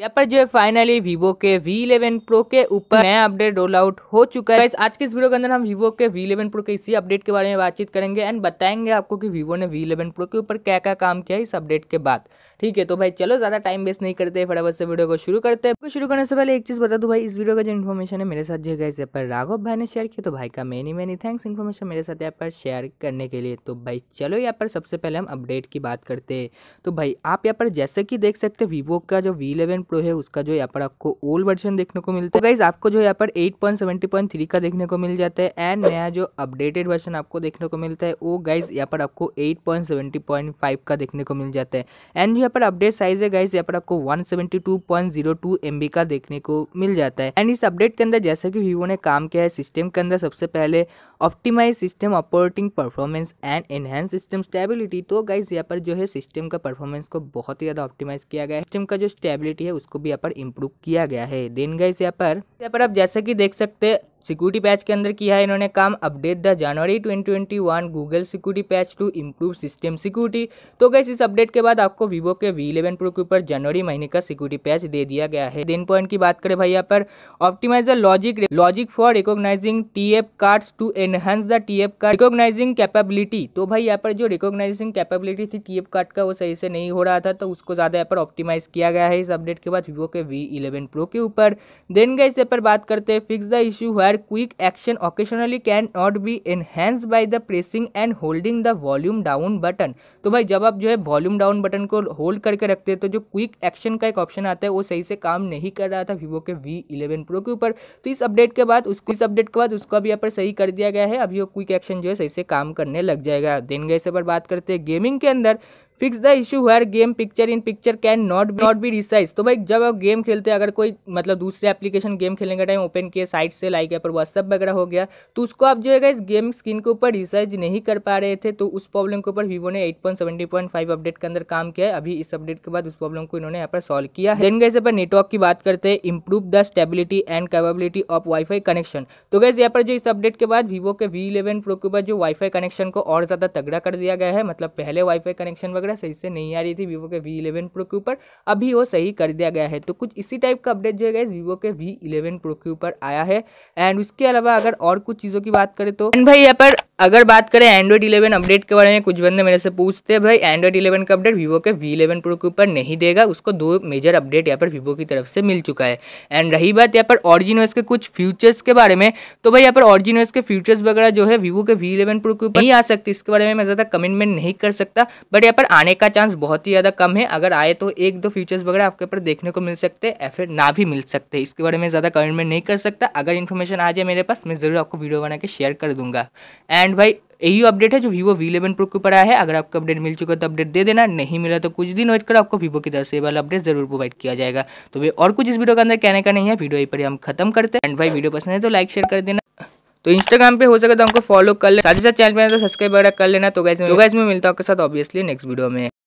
यहाँ पर जो है फाइनली वीवो के V11 Pro के ऊपर नया अपडेट रोल आउट हो चुका है आज के इस वीडियो के अंदर हम वीवो के V11 Pro के इसी अपडेट के बारे में बातचीत करेंगे एंड बताएंगे आपको कि वीवो ने V11 Pro के ऊपर क्या क्या काम किया इस अपडेट के बाद ठीक है तो भाई चलो ज्यादा टाइम वेस्ट नहीं करते फटाफट से वीडियो को शुरू करते हैं शुरू करने से पहले एक चीज बता दो भाई इस वीडियो का जो इन्फॉर्मेशन है मेरे साथ जो है यहाँ पर राघव भाई ने शेयर किया तो भाई का मेनी मेनी थैंक्स इन्फॉर्मेशन मेरे साथ यहाँ पर शेयर करने के लिए तो भाई चलो यहाँ पर सबसे पहले हम अपडेट की बात करते हैं तो भाई आप यहाँ पर जैसे कि देख सकते वीवो का जो वी प्रो है उसका जो यहाँ पर आपको ओल्ड वर्जन देखने को मिलता है गाइज तो आपको जो यहाँ पर एट का देखने को मिल जाता है एंड नया जो अपडेटेड वर्जन आपको देखने को मिलता है वो गाइज यहाँ पर आपको एट का देखने को मिल जाता है एंड जो यहाँ पर अपडेट साइज है गाइज यहाँ पर आपको वन सेवेंटी का देखने को मिल जाता है एंड इस अपडेट के अंदर जैसे कि वीवो ने काम किया है सिस्टम के अंदर सबसे पहले optimize system operating performance and enhance system stability तो गाइज यहाँ पर जो है सिस्टम का परफॉर्मेंस को बहुत ही ज़्यादा ऑप्टिमाइज किया गया है सिस्टम का जो स्टेबिलिटी है उसको भी यहाँ पर इम्प्रूव किया गया है देन गए यहाँ पर यहाँ पर आप जैसे कि देख सकते सिक्योरिटी पैच के अंदर किया है इन्होंने काम update the January 2021 Google security patch to improve system security तो गैस इस अपडेट के बाद आपको वीवो के वी इलेवन प्रो के ऊपर जनवरी महीने का सिक्योरिटी पैच दे दिया गया है देन पॉइंट की बात करें भाई यहाँ पर optimizer the logic logic for recognizing T F card to enhance the T F card recognizing capability तो भाई यहाँ पर जो रिकोगनाइजिंग कैपेबिलिटी थी टी एफ कार्ड का वो सही से नहीं हो रहा था तो उसको ज़्यादा यहाँ पर ऑप्टिमाइज किया गया है इस अपडेट के बाद वीवो के वी इलेवन प्रो के ऊपर देन गए इस पर बात करते हैं फिक्स द इशू हुआ where quick action occasionally cannot be enhanced by the pressing and holding the volume down button तो भाई जब आप जो है वॉल्यूम डाउन बटन को होल्ड करके रखते हैं तो जो क्विक एक्शन का एक ऑप्शन आता है वो सही से काम नहीं कर रहा था वीवो के वी इलेवन प्रो के ऊपर तो इस अपडेट के बाद उसको इस अपडेट के बाद उसको अभी यहाँ पर सही कर दिया गया है अभी वो क्विक एक्शन जो है सही से काम करने लग जाएगा दिन गए से पर बात करते हैं गेमिंग के अंदर फिक्स द इशू हुआ game picture in picture can not not be resize तो भाई जब आप गेम खेलते हैं अगर कोई मतलब दूसरे एप्लीकेशन गेम खेलने का टाइम ओपन किया साइट से लाइक है पर व्हाट्सअप वगैरह हो गया तो उसको आप जो है इस गेम स्क्रीन के ऊपर रिसाइज नहीं कर पा रहे थे तो उस प्रॉब्लम के ऊपर वीवो ने फाइव अपडेट के अंदर काम किया है अभी इस अपडेट के बाद उस प्रॉब्लम को इन्होंने यहाँ पर सॉल्व किया है देन गैस पर नेटवर्क की बात करते हैं improve the stability and capability of WiFi connection तो गैस यहाँ पर जो इस अपडेट के बाद वीवो के वी इलेवन प्रो के ऊपर जो वाईफाई कनेक्शन को और ज़्यादा तगड़ा कर दिया गया है मतलब पहले वाईफाई कनेक्शन वगैरह वगैरह सही से नहीं आ रही थी वीवो के वी इलेवन प्रो के ऊपर अभी वो सही कर दिया गया है तो कुछ इसी टाइप का अपडेट जो है गाइज वीवो के वी इलेवन प्रो के ऊपर आया है एंड उसके अलावा अगर और कुछ चीज़ों की बात करें तो भाई यहाँ पर अगर बात करें एंड्रॉइड 11 अपडेट के बारे में कुछ बंदे मेरे से पूछते हैं भाई एंड्रॉइड 11 का अपडेट वीवो के वी इलेवन प्रो के ऊपर नहीं देगा उसको दो मेजर अपडेट यहाँ पर वीवो की तरफ से मिल चुका है एंड रही बात यहाँ पर ऑरिजिन के कुछ फ्यूचर्स के बारे में तो भाई यहाँ पर ऑरिजिन के फ्यूचर्स वगैरह जो है वीवो के वी इलेवन प्रो के ऊपर नहीं आ सकती इसके बारे में मैं ज़्यादा कमेंटमेंट नहीं कर सकता बट यहाँ पर आने का चांस बहुत ही ज़्यादा कम है अगर आए तो एक दो फ्यूचर्स वगैरह आपके ऊपर देखने को मिल सकते हैं या फिर ना भी मिल सकते इसके बारे में ज़्यादा कमेंटमेंट नहीं कर सकता अगर इन्फॉर्मेशन आ जाए मेरे पास मैं ज़रूर आपको वीडियो बना के शेयर कर दूँगा एंड एंड भाई यही अपडेट है जो वीवो वी इलेवन प्रो के ऊपर आया है अगर आपको अपडेट मिल चुका है तो अपडेट दे देना नहीं मिला तो कुछ दिन वेट कर आपको वीवो की तरफ से वाला अपडेट जरूर प्रोवाइड किया जाएगा तो भाई और कुछ इस वीडियो के अंदर कहने का नहीं है वीडियो यहीं पर हम खत्म करते हैं एंड भाई वीडियो पसंद है तो लाइक शेयर कर देना तो इंस्टाग्राम पे हो सके तो हमको फॉलो कर ले साथ ही साथ चैनल पे तो सब्सक्राइब वगैरह कर लेना तो गैस तो गैस में मिलता हूँ आपके साथ ऑब्वियसली नेक्स्ट वीडियो में